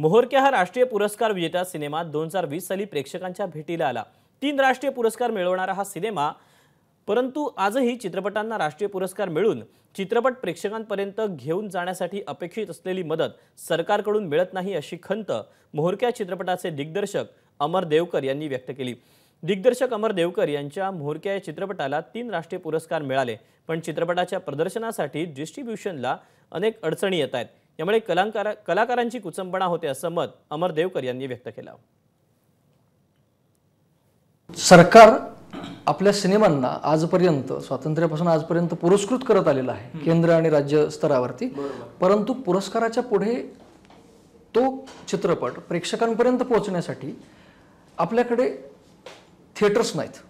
मोहरक्या हा राष्ट्रीय पुरस्कार विजेता सिनेमा दोन हजार वीस साली प्रेक्षकांच्या भेटीला आला तीन राष्ट्रीय पुरस्कार मिळवणारा हा सिनेमा परंतु आजही चित्रपटांना राष्ट्रीय पुरस्कार मिळून चित्रपट प्रेक्षकांपर्यंत घेऊन जाण्यासाठी अपेक्षित असलेली मदत सरकारकडून मिळत नाही अशी खंत मोहरक्या चित्रपटाचे दिग्दर्शक अमर देवकर यांनी व्यक्त केली दिग्दर्शक अमर देवकर यांच्या मोहरक्या या चित्रपटाला तीन राष्ट्रीय पुरस्कार मिळाले पण चित्रपटाच्या प्रदर्शनासाठी डिस्ट्रीब्युशनला अनेक अडचणी येत आहेत यामुळे कलाकार कलाकारांची कुचंबणा होते असं मत अमर देवकर यांनी व्यक्त केलं सरकार आपल्या सिनेमांना आजपर्यंत स्वातंत्र्यापासून आजपर्यंत पुरस्कृत करत आलेला आहे केंद्र आणि राज्य स्तरावरती परंतु पुरस्काराच्या पुढे तो चित्रपट प्रेक्षकांपर्यंत पोहोचण्यासाठी आपल्याकडे थिएटर्स नाहीत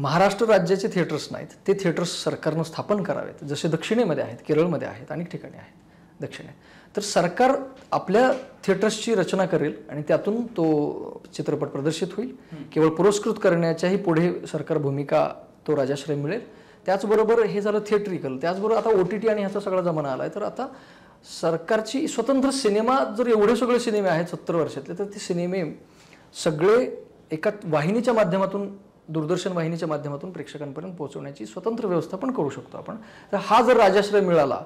महाराष्ट्र राज्याचे थिएटर्स नाहीत ते थिएटर्स सरकारनं स्थापन करावेत जसे दक्षिणेमध्ये आहेत केरळमध्ये आहेत अनेक ठिकाणी आहेत दक्षिणे तर सरकार आपल्या थिएटर्सची रचना करेल आणि त्यातून तो चित्रपट प्रदर्शित होईल केवळ पुरस्कृत करण्याच्याही पुढे सरकार भूमिका तो राजाश्रय मिळेल त्याचबरोबर हे झालं थिएटरिकल त्याचबरोबर आता ओ टी टी आणि ह्याचा सगळा जमाना आला आहे तर आता सरकारची स्वतंत्र सिनेमा जर एवढे सगळे सिनेमे आहेत सत्तर वर्षातले तर ते सिनेमे सगळे एका वाहिनीच्या माध्यमातून दूरदर्शन वाहिनीच्या माध्यमातून प्रेक्षकांपर्यंत पोहोचवण्याची स्वतंत्र व्यवस्था पण करू शकतो आपण तर हा जर राजाश्रय मिळाला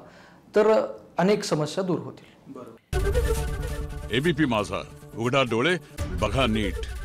तर अनेक समस्या दूर होतील बरोबर एबीपी माझा उघडा डोळे बघा नीट